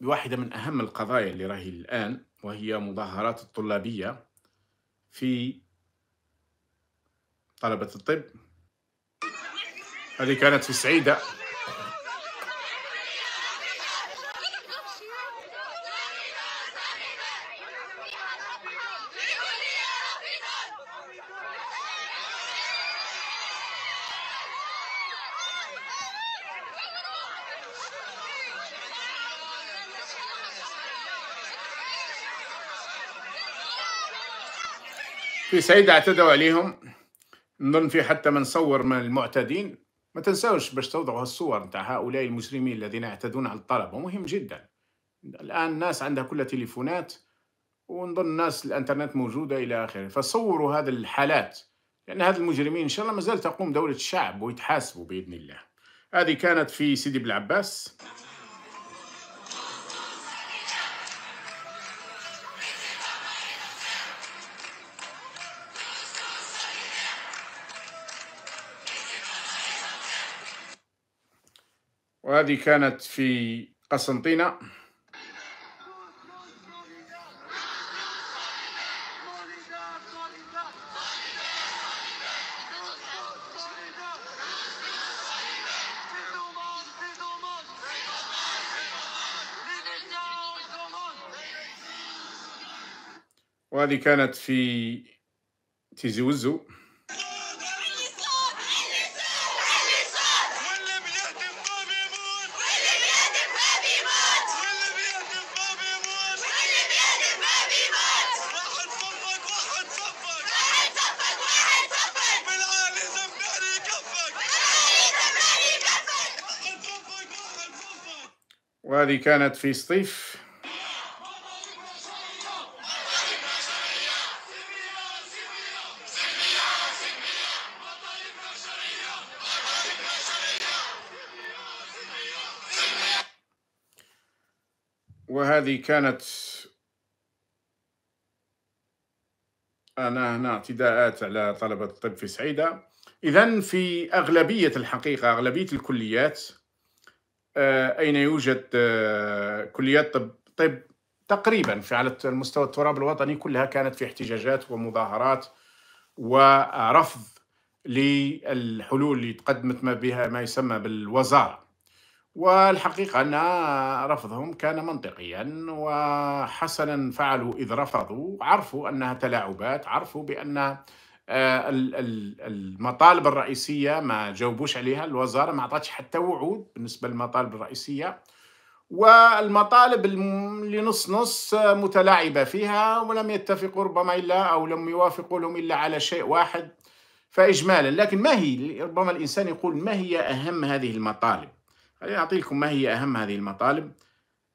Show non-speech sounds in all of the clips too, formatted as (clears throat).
بواحدة من أهم القضايا اللي راهي الآن وهي مظاهرات الطلابية في طلبة الطب هذه كانت في سعيدة في صعيد اعتدوا عليهم نظن في حتى من صور من المعتدين ما تنساوش باش توضعوا الصور نتاع هؤلاء المجرمين الذين يعتدون على الطلبه مهم جدا الان الناس عندها كلها تليفونات ونظن الناس الانترنت موجوده الى اخره فصوروا هذه الحالات لان هذا المجرمين ان شاء الله مازال تقوم دوله الشعب ويتحاسبوا باذن الله هذه كانت في سيدي بلعباس وهذه كانت في قسنطينة وهذه كانت في تيزي وزو وهذه كانت في سطيف وهذه كانت أنا هنا اعتداءات على طلبة الطب في سعيدة إذا في أغلبية الحقيقة أغلبية الكليات آه، اين يوجد آه، كليات طب طب تقريبا في على مستوى التراب الوطني كلها كانت في احتجاجات ومظاهرات ورفض للحلول اللي تقدمت ما بها ما يسمى بالوزاره والحقيقة أن رفضهم كان منطقيا وحسنا فعلوا إذ رفضوا عرفوا أنها تلاعبات عرفوا بأن آه، المطالب الرئيسية ما جاوبوش عليها الوزارة ما عطاتش حتى وعود بالنسبة للمطالب الرئيسية والمطالب اللي نص نص متلاعبة فيها ولم يتفقوا ربما إلا أو لم يوافقوا لهم إلا على شيء واحد فإجمالا لكن ما هي ربما الإنسان يقول ما هي أهم هذه المطالب خليني أعطيكم ما هي أهم هذه المطالب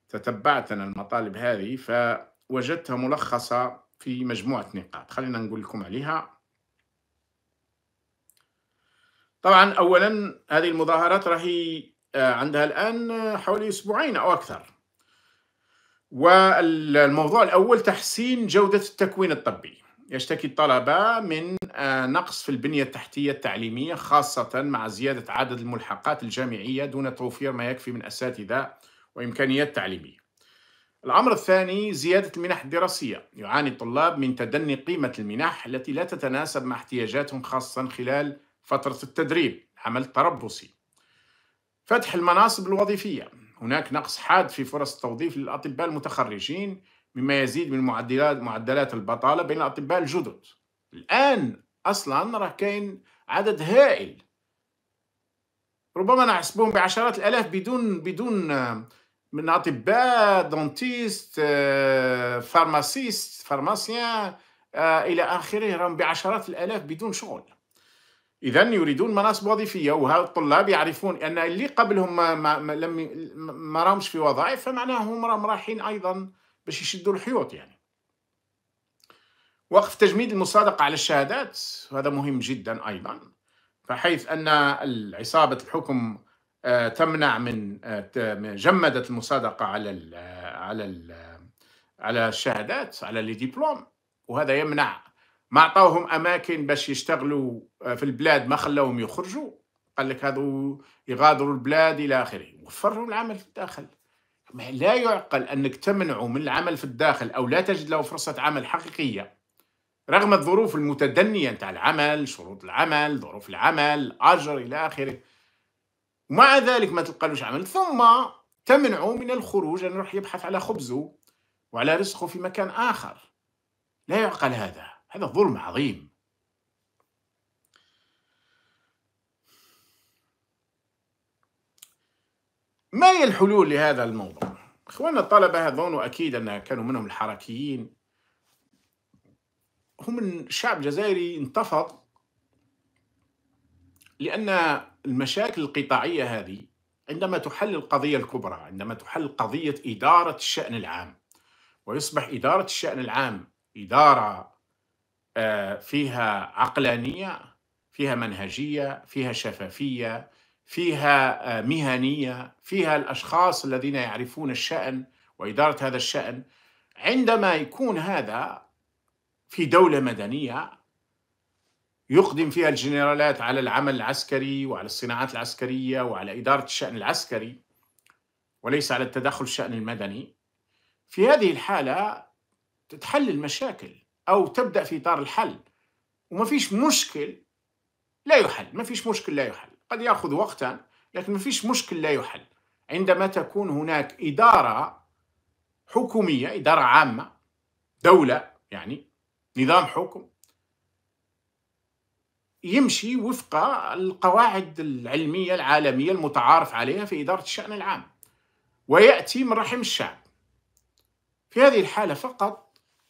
تتبعت أنا المطالب هذه فوجدتها ملخصة في مجموعة نقاط خلينا نقول لكم عليها طبعا اولا هذه المظاهرات راهي آه، عندها الان حوالي اسبوعين او اكثر والموضوع الاول تحسين جوده التكوين الطبي يشتكي الطلبه من آه، نقص في البنيه التحتيه التعليميه خاصه مع زياده عدد الملحقات الجامعيه دون توفير ما يكفي من اساتذه وامكانيات تعليميه الأمر الثاني زيادة المنح الدراسية يعاني الطلاب من تدني قيمة المنح التي لا تتناسب مع احتياجاتهم خاصة خلال فترة التدريب عمل تربصي فتح المناصب الوظيفية هناك نقص حاد في فرص التوظيف للأطباء المتخرجين مما يزيد من معدلات معدلات البطالة بين الأطباء الجدد الآن أصلا راه كاين عدد هائل ربما نحسبهم بعشرات الآلاف بدون بدون آه، من أطباء دونتيست آه، فارماسيست فارماسيان آه، إلى آخره راهم بعشرات الآلاف بدون شغل إذا يريدون مناصب وظيفية وهالطلاب يعرفون أن اللي قبلهم ما, ما, لم ما راهمش في وظائف فمعناه هم راهم رايحين أيضا باش يشدوا الحيوط يعني وقف تجميد المصادقة على الشهادات هذا مهم جدا أيضا بحيث أن عصابة الحكم آه، تمنع آه، من جمدت المصادقة على ال آه، على ال على الشهادات على لي ديبلوم وهذا يمنع ما عطاوهم اماكن باش يشتغلوا آه، في البلاد ما خلاوهم يخرجوا قال لك هذو يغادروا البلاد الى اخره وفرهم العمل في الداخل ما لا يعقل انك تمنعوا من العمل في الداخل او لا تجد له فرصه عمل حقيقيه رغم الظروف المتدنيه نتاع العمل شروط العمل ظروف العمل اجر الى اخره ومع ذلك ما تلقالوش عمل ثم تمنعوا من الخروج ان يروح يبحث على خبزه وعلى رزقه في مكان اخر لا يعقل هذا هذا ظلم عظيم ما هي الحلول لهذا الموضوع؟ اخواننا الطلبه هذون اكيد ان كانوا منهم الحركيين هم الشعب الجزائري انتفض لأن المشاكل القطاعية هذه عندما تحل القضية الكبرى عندما تحل قضية إدارة الشأن العام ويصبح إدارة الشأن العام إدارة فيها عقلانيه فيها منهجيه فيها شفافيه فيها آه، مهنيه فيها الاشخاص الذين يعرفون الشان واداره هذا الشان عندما يكون هذا في دوله مدنيه يقدم فيها الجنرالات على العمل العسكري وعلى الصناعات العسكريه وعلى اداره الشان العسكري وليس على التدخل الشان المدني في هذه الحاله تتحل المشاكل أو تبدأ في إطار الحل وما فيش مشكل لا يحل ما فيش مشكل لا يحل قد يأخذ وقتا لكن ما فيش مشكل لا يحل عندما تكون هناك إدارة حكومية إدارة عامة دولة يعني نظام حكم يمشي وفق القواعد العلمية العالمية المتعارف عليها في إدارة الشأن العام ويأتي من رحم الشعب في هذه الحالة فقط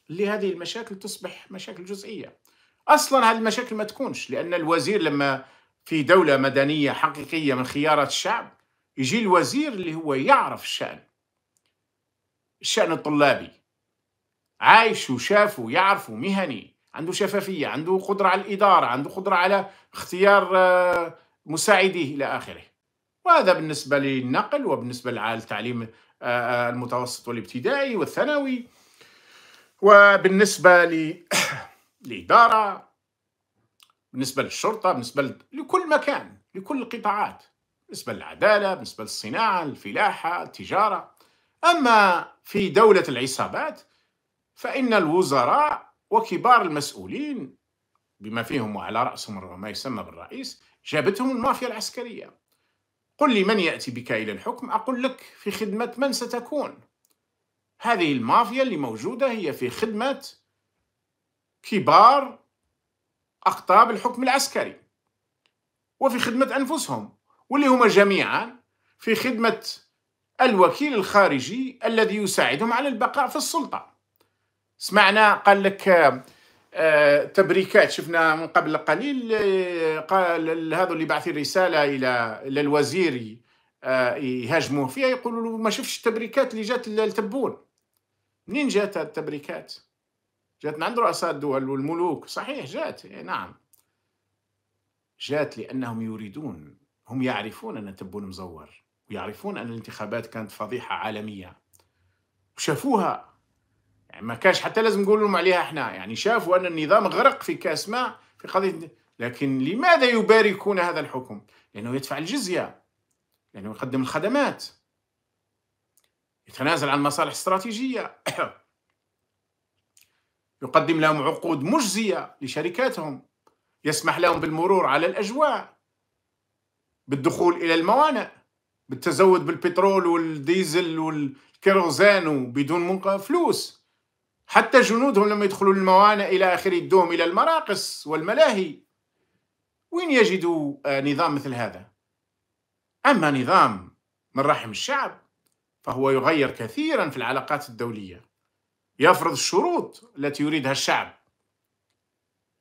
لهذه المشاكل تصبح مشاكل جزئيه اصلا هذه المشاكل ما تكونش لان الوزير لما في دوله مدنيه حقيقيه من خيارات الشعب يجي الوزير اللي هو يعرف الشان الشان الطلابي عايش وشاف ويعرف مهني عنده شفافيه عنده قدره على الاداره عنده قدره على اختيار آه، مساعديه الى اخره وهذا بالنسبه للنقل وبالنسبه للتعليم آه، آه، المتوسط والابتدائي والثانوي وبالنسبه (clears throat) لإدارة بالنسبه للشرطه بالنسبه لكل مكان لكل القطاعات بالنسبه للعداله بالنسبه للصناعه الفلاحه التجاره اما في دوله العصابات فان الوزراء وكبار المسؤولين بما فيهم وعلى راسهم ما يسمى بالرئيس جابتهم المافيا العسكريه قل لي من ياتي بك الى الحكم اقول لك في خدمه من ستكون هذه المافيا اللي موجودة هي في خدمة كبار أقطاب الحكم العسكري وفي خدمة أنفسهم واللي هما جميعا في خدمة الوكيل الخارجي الذي يساعدهم على البقاء في السلطة سمعنا قال لك آه، تبريكات شفنا من قبل قليل آه، قال هذا اللي بعث رسالة إلى الوزير آه، يهاجموه فيها يقولوا له ما شفتش التبريكات اللي جات لتبون منين جات التبريكات جات من عند رؤساء الدول والملوك صحيح جات إيه، نعم جات لأنهم يريدون هم يعرفون أن تبون مزور ويعرفون أن الانتخابات كانت فضيحة عالمية وشافوها يعني ما كانش حتى لازم نقول لهم عليها احنا يعني شافوا أن النظام غرق في كأس ما في قضية لكن لماذا يباركون هذا الحكم؟ لأنه يدفع الجزية لأنه يعني يقدم الخدمات يتنازل عن مصالح استراتيجية (clears throat) يقدم لهم عقود مجزية لشركاتهم يسمح لهم بالمرور على الأجواء بالدخول إلى الموانئ بالتزود بالبترول والديزل والكيروزان بدون فلوس حتى جنودهم لما يدخلوا الموانئ إلى آخره يدوهم إلى المراقص والملاهي وين يجدوا آه، نظام مثل هذا؟ أما نظام من رحم الشعب فهو يغير كثيرا في العلاقات الدولية يفرض الشروط التي يريدها الشعب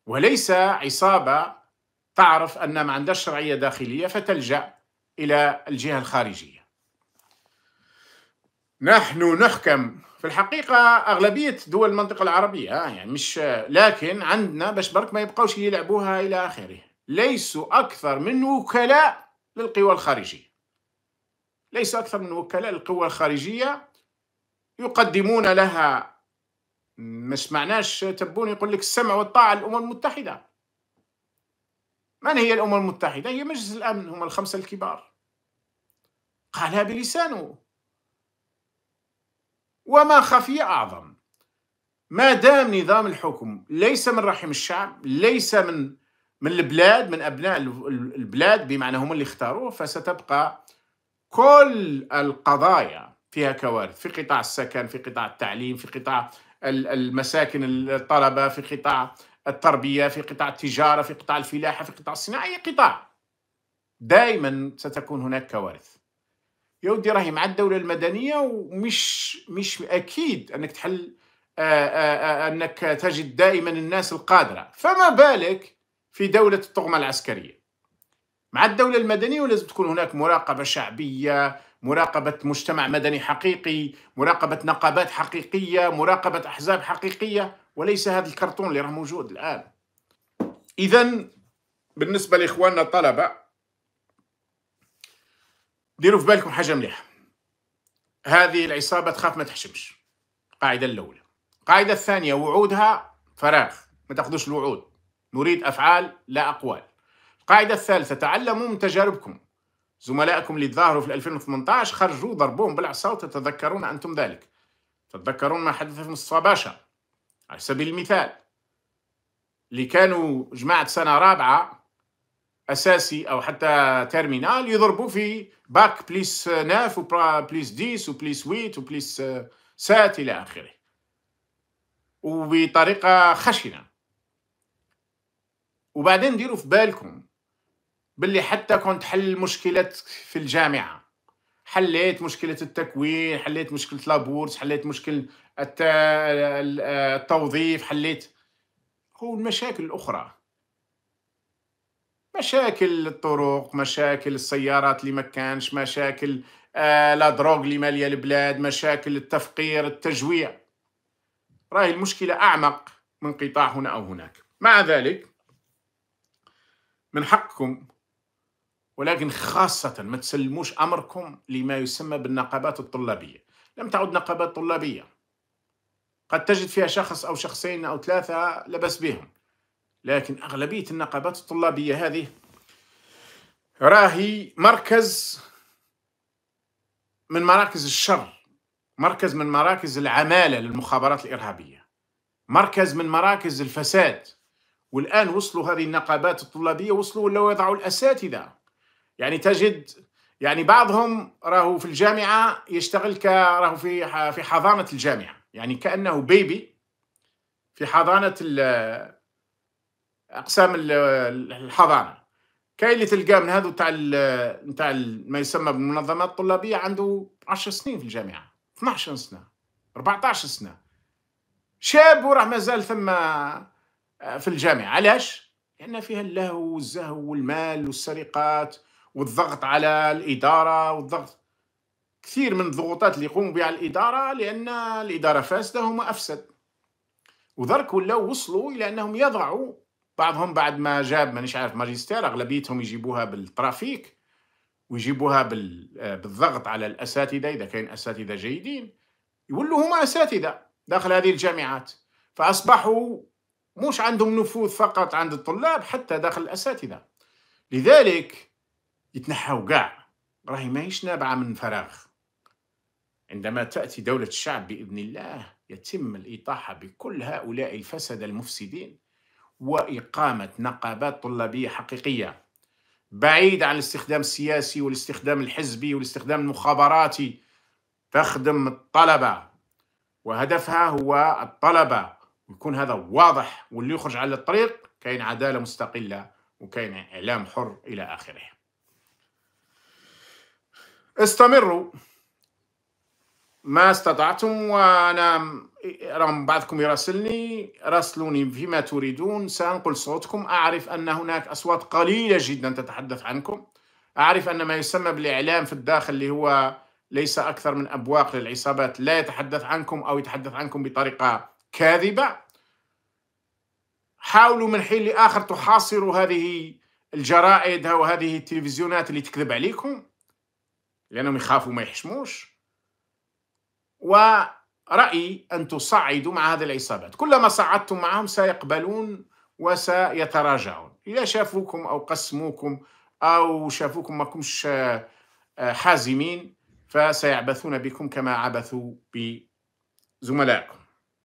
وليس عصابة تعرف أن ما عندها شرعية داخلية فتلجأ إلى الجهة الخارجية نحن نحكم في الحقيقة أغلبية دول المنطقة العربية آه، يعني مش لكن عندنا باش برك ما يبقاوش يلعبوها إلى آخره ليسوا أكثر من وكلاء للقوى الخارجية ليس أكثر من وكلاء للقوى الخارجية يقدمون لها ما سمعناش تبون يقول لك السمع والطاعة الأمم المتحدة من هي الأمم المتحدة؟ هي مجلس الأمن هم الخمسة الكبار قالها بلسانه وما خفي أعظم ما دام نظام الحكم ليس من رحم الشعب ليس من من البلاد من أبناء البلاد بمعنى هم اللي اختاروه فستبقى كل القضايا فيها كوارث في قطاع السكن في قطاع التعليم في قطاع المساكن الطلبة في قطاع التربية في قطاع التجارة في قطاع الفلاحة في قطاع الصناعة أي قطاع دائما ستكون هناك كوارث يا ودي راهي مع الدولة المدنية ومش مش أكيد أنك تحل آآ آه، آآ آه، آه، أنك تجد دائما الناس القادرة فما بالك في دولة الطغمة العسكرية مع الدولة المدنية ولازم تكون هناك مراقبة شعبية مراقبة مجتمع مدني حقيقي مراقبة نقابات حقيقية مراقبة أحزاب حقيقية وليس هذا الكرتون اللي راه موجود الآن إذا بالنسبة لإخواننا الطلبة ديروا في بالكم حاجة مليحة هذه العصابة تخاف ما تحشمش القاعدة الأولى القاعدة الثانية وعودها فراغ ما تاخذوش الوعود نريد أفعال لا أقوال القاعدة الثالثة تعلموا من تجاربكم زملائكم اللي تظاهروا في 2018 خرجوا ضربوهم بالعصا وتتذكرون أنتم ذلك تتذكرون ما حدث في مصطفى باشا على سبيل المثال اللي كانوا جماعة سنة رابعة أساسي أو حتى تيرمينال يضربوا في باك بليس ناف وبليس ديس وبليس ويت وبليس سات إلى آخره وبطريقة خشنة وبعدين ديروا في بالكم باللي حتى كنت حل مشكلة في الجامعه حليت مشكله التكوين حليت مشكله لابورس حليت مشكلة التوظيف حليت المشاكل الاخرى مشاكل الطرق مشاكل السيارات اللي ما كانش مشاكل آه، لا دروغ اللي ماليه البلاد مشاكل التفقير التجويع راهي المشكله اعمق من قطاع هنا او هناك مع ذلك من حقكم ولكن خاصة ما تسلموش أمركم لما يسمى بالنقابات الطلابية لم تعد نقابات طلابية قد تجد فيها شخص أو شخصين أو ثلاثة لبس بهم لكن أغلبية النقابات الطلابية هذه راهي مركز من مراكز الشر مركز من مراكز العمالة للمخابرات الإرهابية مركز من مراكز الفساد والآن وصلوا هذه النقابات الطلابية وصلوا ولاو يضعوا الأساتذة يعني تجد يعني بعضهم راهو في الجامعة يشتغل كراهو في في حضانة الجامعة يعني كأنه بيبي في حضانة أقسام الحضانة كاين اللي تلقاه من هذو تاع تاع ما يسمى بالمنظمات الطلابية عنده 10 سنين في الجامعة 12 سنة 14 سنة شاب وراه مازال ثم آه، في الجامعة علاش؟ لأن فيها اللهو والزهو والمال والسرقات والضغط على الإدارة والضغط كثير من الضغوطات اللي يقوموا بها على الإدارة لأن الإدارة فاسدة هما أفسد ودرك ولاو وصلوا إلى أنهم يضعوا بعضهم بعد ما جاب مانيش عارف ماجستير أغلبيتهم يجيبوها بالترافيك ويجيبوها آه، بالضغط على الأساتذة إذا كان أساتذة جيدين يولوا هما أساتذة داخل هذه الجامعات فأصبحوا مش عندهم نفوذ فقط عند الطلاب حتى داخل الأساتذة لذلك يتنحوا قاع راهي ماهيش نابعة من فراغ عندما تأتي دولة الشعب بإذن الله يتم الإطاحة بكل هؤلاء الفسدة المفسدين وإقامة نقابات طلابية حقيقية بعيد عن الاستخدام السياسي والاستخدام الحزبي والاستخدام المخابراتي تخدم الطلبة وهدفها هو الطلبة يكون هذا واضح واللي يخرج على الطريق كاين عداله مستقله وكاين اعلام حر الى اخره استمروا ما استطعتم وانا رغم بعضكم يراسلني راسلوني فيما تريدون سانقل صوتكم اعرف ان هناك اصوات قليله جدا تتحدث عنكم اعرف ان ما يسمى بالاعلام في الداخل اللي هو ليس اكثر من ابواق للعصابات لا يتحدث عنكم او يتحدث عنكم بطريقه كاذبه حاولوا من حين لاخر تحاصروا هذه الجرائد وهذه التلفزيونات اللي تكذب عليكم لانهم يخافوا ما يحشموش ورأي ان تصعدوا مع هذه العصابات كلما صعدتم معهم سيقبلون وسيتراجعون اذا شافوكم او قسموكم او شافوكم ماكمش آه، حازمين فسيعبثون بكم كما عبثوا بزملائكم